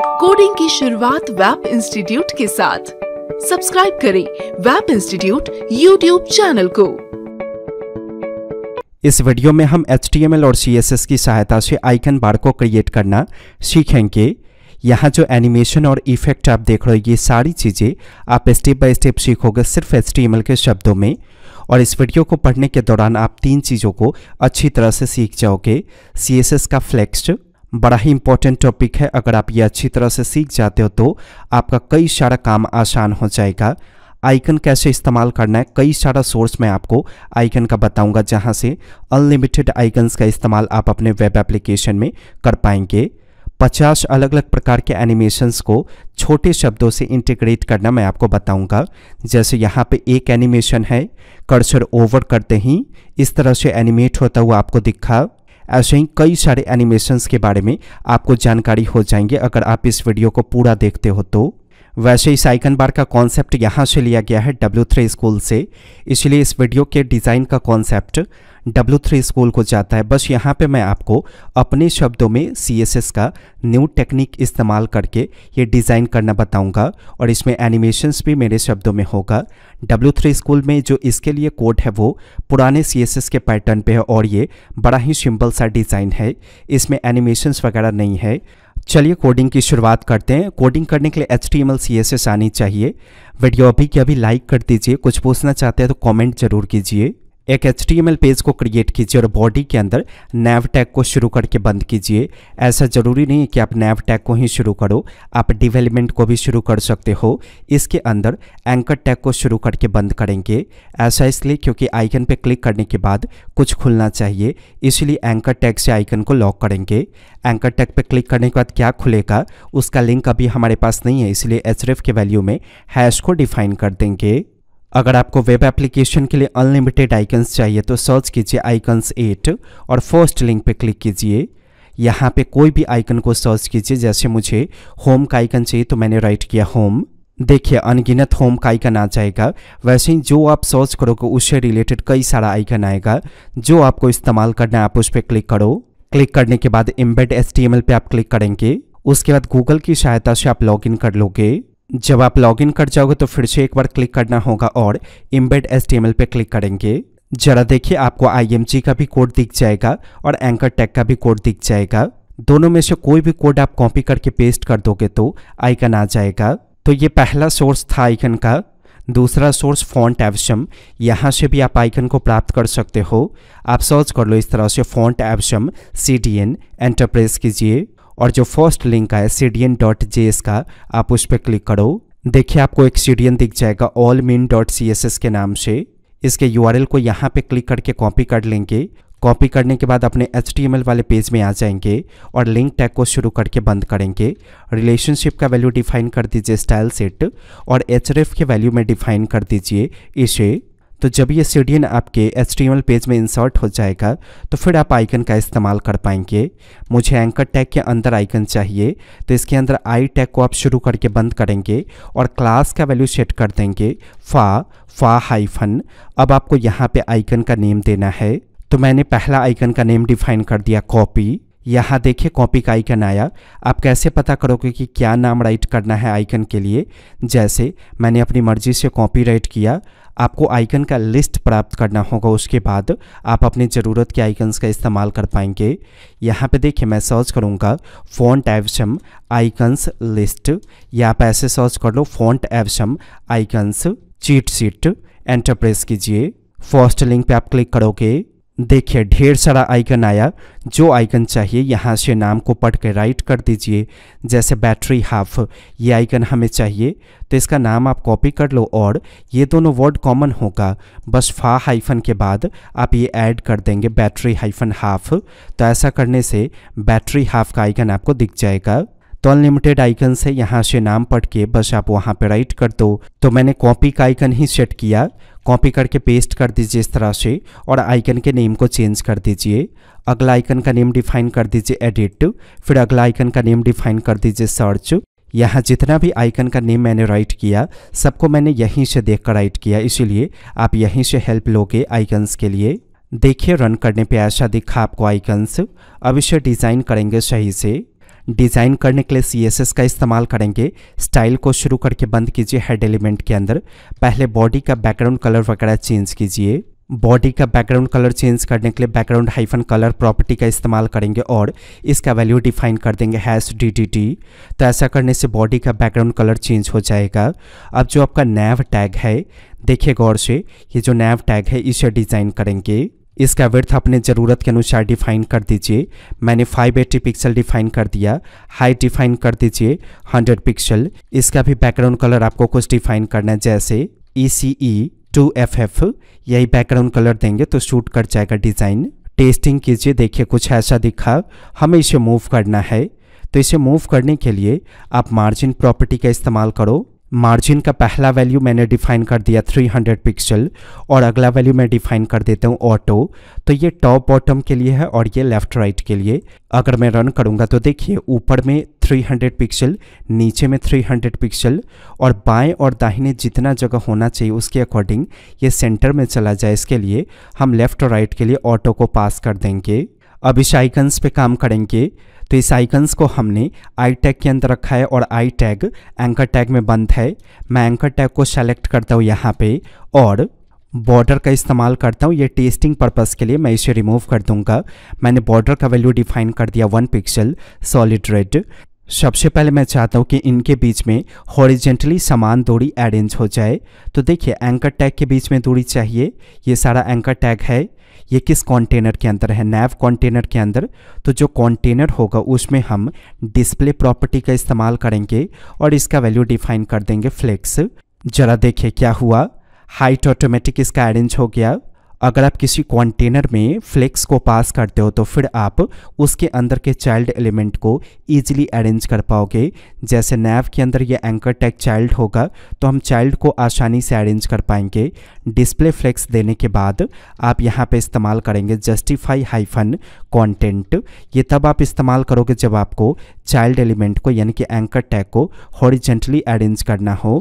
coding की शुरुआत web institute के साथ सब्सक्राइब करें वेब इंस्टीट्यूट यूट्यूब चैनल को इस वीडियो में हम HTML और CSS की सहायता से आइकन बार को क्रिएट करना सीखेंगे यहाँ जो एनिमेशन और इफेक्ट आप देख रहे हो ये सारी चीज़ें आप स्टेप बाय स्टेप सीखोगे सिर्फ एच के शब्दों में और इस वीडियो को पढ़ने के दौरान आप तीन चीज़ों को अच्छी तरह से सीख जाओगे सी का फ्लेक्स्ट बड़ा ही इंपॉर्टेंट टॉपिक है अगर आप ये अच्छी तरह से सीख जाते हो तो आपका कई सारा काम आसान हो जाएगा आइकन कैसे इस्तेमाल करना है कई सारा सोर्स मैं आपको आइकन का बताऊंगा जहां से अनलिमिटेड आइकन्स का इस्तेमाल आप अपने वेब एप्लीकेशन में कर पाएंगे पचास अलग अलग प्रकार के एनिमेशंस को छोटे शब्दों से इंटीग्रेट करना मैं आपको बताऊंगा जैसे यहाँ पे एक एनिमेशन है कर्सर ओवर करते ही इस तरह से एनिमेट होता हुआ आपको दिखा ऐसे ही कई सारे एनिमेशंस के बारे में आपको जानकारी हो जाएंगे अगर आप इस वीडियो को पूरा देखते हो तो वैसे इस आइकन बार का कॉन्सेप्ट यहाँ से लिया गया है डब्ल्यू थ्री स्कूल से इसलिए इस वीडियो के डिज़ाइन का कॉन्सेप्ट डब्ल्यू थ्री स्कूल को जाता है बस यहाँ पे मैं आपको अपने शब्दों में सी एस एस का न्यू टेक्निक इस्तेमाल करके ये डिज़ाइन करना बताऊँगा और इसमें एनिमेशंस भी मेरे शब्दों में होगा डब्ल्यू थ्री स्कूल में जो इसके लिए कोड है वो पुराने सी एस एस के पैटर्न पे है और ये बड़ा ही सिंपल सा डिज़ाइन है इसमें एनिमेशंस वगैरह नहीं है चलिए कोडिंग की शुरुआत करते हैं कोडिंग करने के लिए H T M L C S S आनी चाहिए वीडियो अभी के अभी लाइक कर दीजिए कुछ पूछना चाहते हैं तो कमेंट जरूर कीजिए एक एच पेज को क्रिएट कीजिए और बॉडी के अंदर नैव टैग को शुरू करके बंद कीजिए ऐसा ज़रूरी नहीं है कि आप नैव टैग को ही शुरू करो आप डिवेलपमेंट को भी शुरू कर सकते हो इसके अंदर एंकर टैग को शुरू करके बंद करेंगे ऐसा इसलिए क्योंकि आइकन पर क्लिक करने के बाद कुछ खुलना चाहिए इसलिए एंकर टैग से आइकन को लॉक करेंगे एंकर टैग पर क्लिक करने के बाद क्या खुलेगा उसका लिंक अभी हमारे पास नहीं है इसलिए एच के वैल्यू में हैश को डिफाइन कर देंगे अगर आपको वेब एप्लीकेशन के लिए अनलिमिटेड आइकन्स चाहिए तो सर्च कीजिए आइकन्स एट और फर्स्ट लिंक पे क्लिक कीजिए यहाँ पे कोई भी आइकन को सर्च कीजिए जैसे मुझे होम का आइकन चाहिए तो मैंने राइट किया होम देखिए अनगिनत होम का आइकन आ जाएगा वैसे ही जो आप सर्च करोगे उससे रिलेटेड कई सारा आइकन आएगा जो आपको इस्तेमाल करना है आप उस पर क्लिक करो क्लिक करने के बाद एम्बेड एस पे आप क्लिक करेंगे उसके बाद गूगल की सहायता से आप लॉग कर लोगे जब आप लॉगिन कर जाओगे तो फिर से एक बार क्लिक करना होगा और इम्बेड एस पे क्लिक करेंगे जरा देखिए आपको आई का भी कोड दिख जाएगा और एंकर टैग का भी कोड दिख जाएगा दोनों में से कोई भी कोड आप कॉपी करके पेस्ट कर दोगे तो आइकन आ जाएगा तो ये पहला सोर्स था आइकन का दूसरा सोर्स फॉन्ट एवशम यहाँ से भी आप आइकन को प्राप्त कर सकते हो आप सर्च कर लो इस तरह से font awesome C D N enter कीजिए और जो फर्स्ट लिंक है C D N dot J S का आप उस पर क्लिक करो देखिए आपको एक सी डी एन दिख जाएगा all min dot C S S के नाम से इसके यू आर एल को यहाँ पे क्लिक करके कॉपी कर लेंगे कॉपी करने के बाद अपने एच वाले पेज में आ जाएंगे और लिंक टैग को शुरू करके बंद करेंगे रिलेशनशिप का वैल्यू डिफाइन कर दीजिए स्टाइल सेट और एच के वैल्यू में डिफाइन कर दीजिए इसे तो जब ये सी आपके एच पेज में इंसर्ट हो जाएगा तो फिर आप आइकन का इस्तेमाल कर पाएंगे मुझे एंकर टैग के अंदर आइकन चाहिए तो इसके अंदर आई टैग को आप शुरू करके बंद करेंगे और क्लास का वैल्यू सेट कर देंगे फा फा हाइफन अब आपको यहाँ पे आइकन का नेम देना है तो मैंने पहला आइकन का नेम डिफाइन कर दिया कॉपी यहाँ देखिए कॉपी का आइकन आया आप कैसे पता करोगे कि क्या नाम राइट करना है आइकन के लिए जैसे मैंने अपनी मर्जी से कॉपी राइट किया आपको आइकन का लिस्ट प्राप्त करना होगा उसके बाद आप अपनी ज़रूरत के आइकन्स का इस्तेमाल कर पाएंगे यहाँ पे देखिए मैं सर्च करूँगा फ़ॉन्ट एवशम आइकन्स लिस्ट या आप ऐसे सर्च कर लो font awesome icons cheat sheet enter press कीजिए फर्स्ट लिंक पे आप क्लिक करोगे देखिए ढेर सारा आइकन आया जो आइकन चाहिए यहाँ से नाम को पढ़ के राइट कर दीजिए जैसे बैटरी हाफ ये आइकन हमें चाहिए तो इसका नाम आप कॉपी कर लो और ये दोनों वर्ड कॉमन होगा बस फा हाइफन के बाद आप ये ऐड कर देंगे बैटरी हाइफन हाफ तो ऐसा करने से बैटरी हाफ का आइकन आपको दिख जाएगा तो अनलिमिटेड आइकन से यहाँ से नाम पढ़ के बस आप वहाँ पे राइट कर दो तो मैंने कॉपी का आइकन ही सेट किया कॉपी करके पेस्ट कर दीजिए इस तरह से और आइकन के नेम को चेंज कर दीजिए अगला आइकन का नेम डिफाइन कर दीजिए एडिट फिर अगला आइकन का नेम डिफाइन कर दीजिए सर्च यहाँ जितना भी आइकन का नेम मैंने राइट किया सबको मैंने यहीं से देख कर राइट किया इसीलिए आप यहीं से हेल्प लोगे आइकन्स के लिए देखिए रन करने पे ऐसा दिखा आपको आइकन्स अब इसे डिज़ाइन करेंगे सही से डिज़ाइन करने के लिए सी का इस्तेमाल करेंगे स्टाइल को शुरू करके बंद कीजिए हेड एलिमेंट के अंदर पहले बॉडी का बैकग्राउंड कलर वगैरह चेंज कीजिए बॉडी का बैकग्राउंड कलर चेंज करने के लिए बैकग्राउंड हाइफन कलर प्रॉपर्टी का इस्तेमाल करेंगे और इसका वैल्यू डिफाइन कर देंगे हैश डी डी टी तो ऐसा करने से बॉडी का बैकग्राउंड कलर चेंज हो जाएगा अब जो आपका नैव टैग है देखिए गौर से ये जो नैव टैग है इसे डिज़ाइन करेंगे इसका विर्थ अपने ज़रूरत के अनुसार डिफाइन कर दीजिए मैंने 580 पिक्सल डिफाइन कर दिया हाइट डिफाइन कर दीजिए 100 पिक्सल इसका भी बैकग्राउंड कलर आपको कुछ डिफाइन करना है जैसे E C E two F F यही बैकग्राउंड कलर देंगे तो शूट कर जाएगा डिज़ाइन टेस्टिंग कीजिए देखिए कुछ ऐसा दिखा हमें इसे मूव करना है तो इसे मूव करने के लिए आप मार्जिन प्रॉपर्टी का इस्तेमाल करो मार्जिन का पहला वैल्यू मैंने डिफाइन कर दिया 300 पिक्सल और अगला वैल्यू मैं डिफाइन कर देता हूँ ऑटो तो ये टॉप बॉटम के लिए है और ये लेफ्ट राइट के लिए अगर मैं रन करूँगा तो देखिए ऊपर में 300 पिक्सल नीचे में 300 पिक्सल और बाएं और दाहिने जितना जगह होना चाहिए उसके अकॉर्डिंग ये सेंटर में चला जाए इसके लिए हम लेफ्ट और राइट के लिए ऑटो को पास कर देंगे अब इस आइकन्स पे काम करेंगे तो इस आइकन्स को हमने आई टैग के अंदर रखा है और आई टैग एंकर टैग में बंद है मैं एंकर टैग को सेलेक्ट करता हूँ यहाँ पे और बॉर्डर का इस्तेमाल करता हूँ ये टेस्टिंग पर्पस के लिए मैं इसे रिमूव कर दूंगा मैंने बॉर्डर का वैल्यू डिफाइन कर दिया वन पिक्सल सॉलिड रेड सबसे पहले मैं चाहता हूँ कि इनके बीच में हॉरिजेंटली समान दूरी अरेंज हो जाए तो देखिए एंकर टैग के बीच में दूरी चाहिए ये सारा एंकर टैग है ये किस कंटेनर के अंदर है नैव कंटेनर के अंदर तो जो कंटेनर होगा उसमें हम डिस्प्ले प्रॉपर्टी का इस्तेमाल करेंगे और इसका वैल्यू डिफाइन कर देंगे फ्लेक्स जरा देखिए क्या हुआ हाइट ऑटोमेटिक इसका अरेंज हो गया अगर आप किसी कंटेनर में फ्लेक्स को पास करते हो तो फिर आप उसके अंदर के चाइल्ड एलिमेंट को ईजिली अरेंज कर पाओगे जैसे नैव के अंदर ये एंकर टैग चाइल्ड होगा तो हम चाइल्ड को आसानी से अरेंज कर पाएंगे डिस्प्ले फ्लेक्स देने के बाद आप यहाँ पे इस्तेमाल करेंगे जस्टिफाई हाइफन कंटेंट ये तब आप इस्तेमाल करोगे जब आपको चाइल्ड एलिमेंट को यानी कि एंकर टैग को हॉरिजेंटली अरेंज करना हो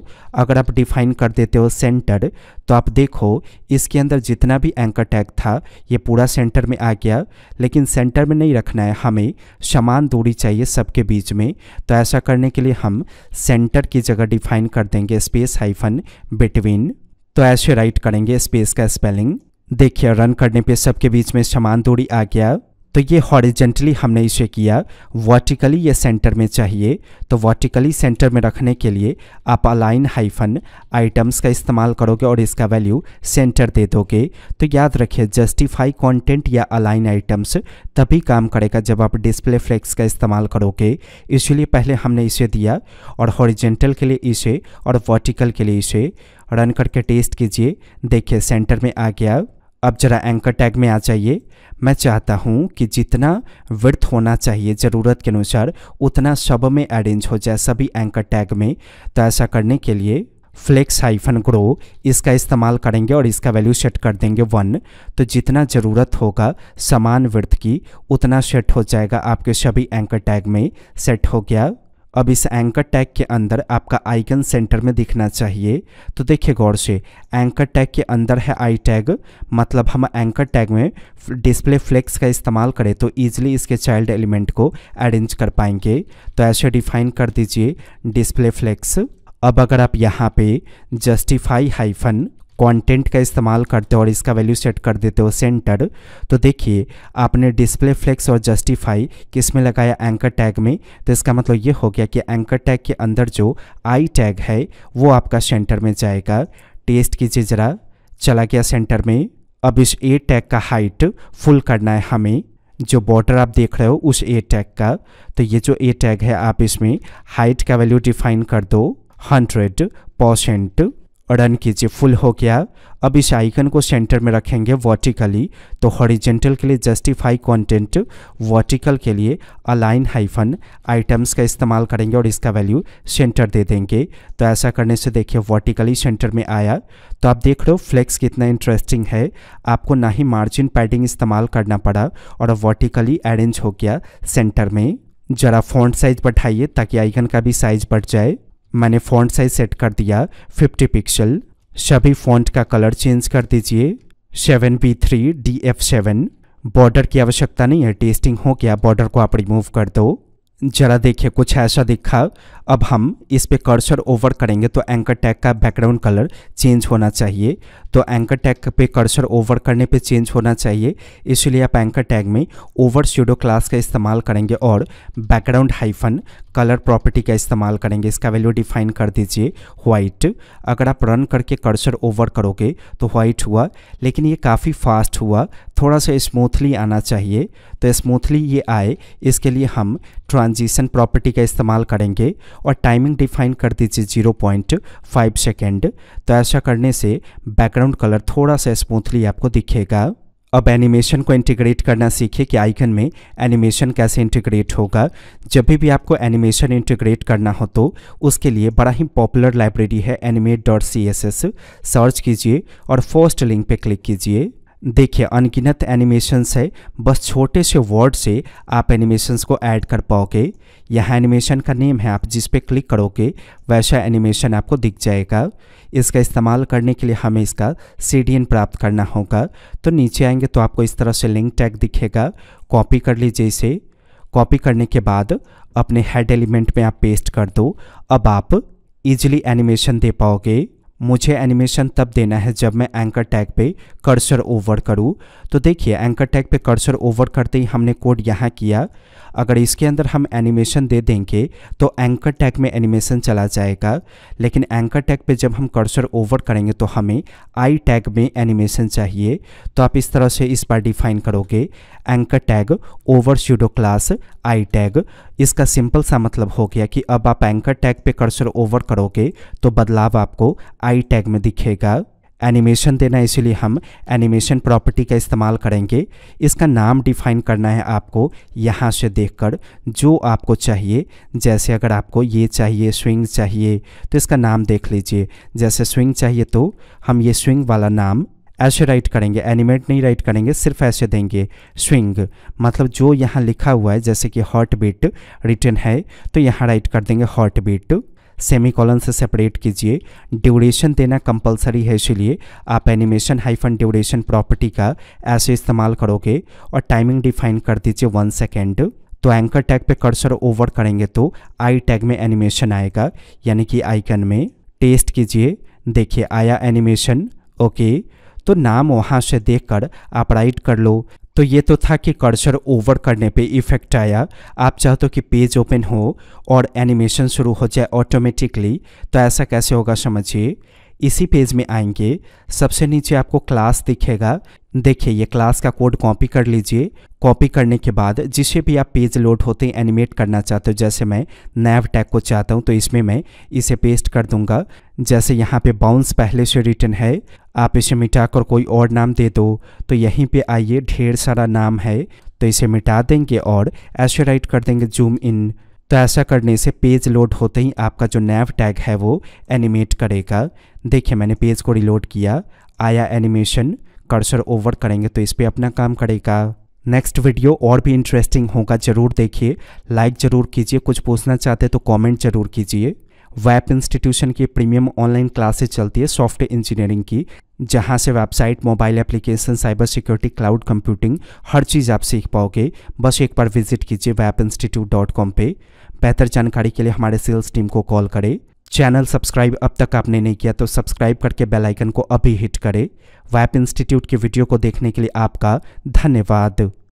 अगर आप डिफाइन कर देते हो सेंटर तो आप देखो इसके अंदर जितना भी एंकर टैग था ये पूरा सेंटर में आ गया लेकिन सेंटर में नहीं रखना है हमें समान दूरी चाहिए सबके बीच में तो ऐसा करने के लिए हम सेंटर की जगह डिफाइन कर देंगे स्पेस हाइफन बिटवीन तो ऐसे राइट करेंगे स्पेस का स्पेलिंग देखिए रन करने पे सबके बीच में समान दूरी आ गया तो ये हॉरिजेंटली हमने इसे किया वर्टिकली ये सेंटर में चाहिए तो वर्टिकली सेंटर में रखने के लिए आप अलाइन हाइफन आइटम्स का इस्तेमाल करोगे और इसका वैल्यू सेंटर दे दोगे तो याद रखिए जस्टिफाई कंटेंट या अलाइन आइटम्स तभी काम करेगा जब आप डिस्प्ले फ्लेक्स का इस्तेमाल करोगे इसलिए पहले हमने इसे दिया और हॉरिजेंटल के लिए इसे और वर्टिकल के लिए इसे रन करके टेस्ट कीजिए देखिए सेंटर में आ गया अब जरा एंकर टैग में आ जाइए मैं चाहता हूँ कि जितना वर्थ होना चाहिए ज़रूरत के अनुसार उतना सब में अरेंज हो जाए सभी एंकर टैग में तो ऐसा करने के लिए फ्लेक्स हाइफन ग्रो इसका इस्तेमाल करेंगे और इसका वैल्यू सेट कर देंगे वन तो जितना ज़रूरत होगा समान वर्थ की उतना सेट हो जाएगा आपके सभी एंकर टैग में सेट हो गया अब इस एंकर टैग के अंदर आपका आइकन सेंटर में दिखना चाहिए तो देखिए गौर से एंकर टैग के अंदर है आई टैग मतलब हम एंकर टैग में डिस्प्ले फ्लेक्स का इस्तेमाल करें तो ईजिली इसके चाइल्ड एलिमेंट को अरेंज कर पाएंगे तो ऐसे डिफाइन कर दीजिए डिस्प्ले फ्लेक्स अब अगर आप यहाँ पे जस्टिफाई हाइफन कंटेंट का इस्तेमाल करते हो और इसका वैल्यू सेट कर देते हो सेंटर तो देखिए आपने डिस्प्ले फ्लेक्स और जस्टिफाई किस में लगाया एंकर टैग में तो इसका मतलब ये हो गया कि एंकर टैग के अंदर जो आई टैग है वो आपका सेंटर में जाएगा टेस्ट कीजिए ज़रा चला गया सेंटर में अब इस ए टैग का हाइट फुल करना है हमें जो बॉर्डर आप देख रहे हो उस ए टैग का तो ये जो ए टैग है आप इसमें हाइट का वैल्यू डिफाइन कर दो हंड्रेड परसेंट रन कीजिए फुल हो गया अब इस आइकन को सेंटर में रखेंगे वर्टिकली तो हॉरिजेंटल के लिए जस्टिफाई कंटेंट वर्टिकल के लिए अलाइन हाइफन आइटम्स का इस्तेमाल करेंगे और इसका वैल्यू सेंटर दे देंगे तो ऐसा करने से देखिए वर्टिकली सेंटर में आया तो आप देख रहे हो फ्लेक्स कितना इंटरेस्टिंग है आपको ना ही मार्जिन पैडिंग इस्तेमाल करना पड़ा और वर्टिकली अरेंज हो गया सेंटर में ज़रा फॉन्ट साइज़ बढ़ाइए ताकि आइकन का भी साइज़ बढ़ जाए मैंने फ़ॉन्ट साइज सेट कर दिया 50 पिक्सल सभी फ़ॉन्ट का कलर चेंज कर दीजिए seven B three D F seven border की आवश्यकता नहीं है टेस्टिंग हो गया बॉर्डर को आप रिमूव कर दो जरा देखिए कुछ ऐसा दिखा अब हम इस पे कर्सर ओवर करेंगे तो एंकर टैग का बैकग्राउंड कलर चेंज होना चाहिए तो एंकर टैग पे कर्सर ओवर करने पे चेंज होना चाहिए इसलिए आप एंकर टैग में ओवर शूडो क्लास का इस्तेमाल करेंगे और बैकग्राउंड हाइफन कलर प्रॉपर्टी का इस्तेमाल करेंगे इसका वैल्यू डिफाइन कर दीजिए व्हाइट अगर आप रन करके कर्सर ओवर करोगे तो वाइट हुआ लेकिन ये काफ़ी फास्ट हुआ थोड़ा सा स्मूथली आना चाहिए तो स्मूथली ये आए इसके लिए हम ट्रांजिशन प्रॉपर्टी का इस्तेमाल करेंगे और टाइमिंग डिफाइन कर दीजिए जीरो पॉइंट फाइव सेकेंड तो ऐसा करने से बैकग्राउंड कलर थोड़ा सा स्मूथली आपको दिखेगा अब एनिमेशन को इंटीग्रेट करना सीखिए कि आइकन में एनिमेशन कैसे इंटीग्रेट होगा जब भी भी आपको एनिमेशन इंटीग्रेट करना हो तो उसके लिए बड़ा ही पॉपुलर लाइब्रेरी है एनिमेट डॉट सी सर्च कीजिए और फर्स्ट लिंक पे क्लिक कीजिए देखिए अनगिनत एनिमेशंस है बस छोटे से वर्ड से आप एनिमेशंस को ऐड कर पाओगे यहाँ एनिमेशन का नेम है आप जिस पे क्लिक करोगे वैसा एनिमेशन आपको दिख जाएगा इसका इस्तेमाल करने के लिए हमें इसका सी प्राप्त करना होगा तो नीचे आएंगे तो आपको इस तरह से लिंक टैग दिखेगा कॉपी कर लीजिए इसे कॉपी करने के बाद अपने हेड एलिमेंट में आप पेस्ट कर दो अब आप इजिली एनिमेशन दे पाओगे मुझे एनिमेशन तब देना है जब मैं एंकर टैग पे कर्सर ओवर करूँ तो देखिए एंकर टैग पे कर्सर ओवर करते ही हमने कोड यहाँ किया अगर इसके अंदर हम एनिमेशन दे देंगे तो एंकर टैग में एनिमेशन चला जाएगा लेकिन एंकर टैग पे जब हम कर्सर ओवर करेंगे तो हमें आई टैग में एनिमेशन चाहिए तो आप इस तरह से इस बार डिफाइन करोगे anchor tag over pseudo class I tag इसका सिंपल सा मतलब हो गया कि अब आप एंकर टैग पे कर्सर ओवर करोगे तो बदलाव आपको आई टैग में दिखेगा एनिमेशन देना इसलिए हम एनिमेशन प्रॉपर्टी का इस्तेमाल करेंगे इसका नाम डिफाइन करना है आपको यहाँ से देखकर जो आपको चाहिए जैसे अगर आपको ये चाहिए स्विंग चाहिए तो इसका नाम देख लीजिए जैसे स्विंग चाहिए तो हम ये स्विंग वाला नाम ऐसे राइट करेंगे एनिमेट नहीं राइट करेंगे सिर्फ ऐसे देंगे स्विंग मतलब जो यहाँ लिखा हुआ है जैसे कि हॉट बीट रिटर्न है तो यहाँ राइट कर देंगे हॉट बीट कॉलन से सेपरेट कीजिए ड्यूरेशन देना कंपलसरी है इसलिए आप एनिमेशन हाइफन ड्यूरेशन प्रॉपर्टी का ऐसे इस्तेमाल करोगे और टाइमिंग डिफाइन कर दीजिए वन सेकेंड तो एंकर टैग पे कर्सर ओवर करेंगे तो आई टैग में एनिमेशन आएगा यानी कि आइकन में टेस्ट कीजिए देखिए आया एनिमेशन ओके तो नाम वहाँ से देखकर आप राइट कर लो तो ये तो था कि कर्सर ओवर करने पे इफेक्ट आया आप चाहते हो तो कि पेज ओपन हो और एनिमेशन शुरू हो जाए ऑटोमेटिकली तो ऐसा कैसे होगा समझिए इसी पेज में आएंगे सबसे नीचे आपको क्लास दिखेगा देखिए ये क्लास का कोड कॉपी कर लीजिए कॉपी करने के बाद जिसे भी आप पेज लोड होते हैं एनिमेट करना चाहते हो जैसे मैं नैव टैग को चाहता हूँ तो इसमें मैं इसे पेस्ट कर दूंगा जैसे यहाँ पे बाउंस पहले से रिटर्न है आप इसे मिटाकर कोई और नाम दे दो तो यहीं पे आइए ढेर सारा नाम है तो इसे मिटा देंगे और ऐसे राइट कर देंगे जूम इन तो ऐसा करने से पेज लोड होते ही आपका जो नैव टैग है वो एनिमेट करेगा देखिए मैंने पेज को रिलोड किया आया एनिमेशन कर्सर ओवर करेंगे तो इस पर अपना काम करेगा नेक्स्ट वीडियो और भी इंटरेस्टिंग होगा ज़रूर देखिए लाइक ज़रूर कीजिए कुछ पूछना चाहते हैं तो कमेंट ज़रूर कीजिए वैप इंस्टीट्यूशन की प्रीमियम ऑनलाइन क्लासेस चलती है सॉफ्टवेयर इंजीनियरिंग की जहाँ से website mobile application cyber security cloud computing हर चीज़ आप सीख पाओगे बस एक बार विजिट कीजिए वैप इंस्टीट्यूट डॉट कॉम पर बेहतर जानकारी के लिए हमारे सेल्स टीम को कॉल करें चैनल सब्सक्राइब अब तक आपने नहीं किया तो सब्सक्राइब करके बेल आइकन को अभी हिट करें वैप इंस्टीट्यूट की वीडियो को देखने के लिए आपका धन्यवाद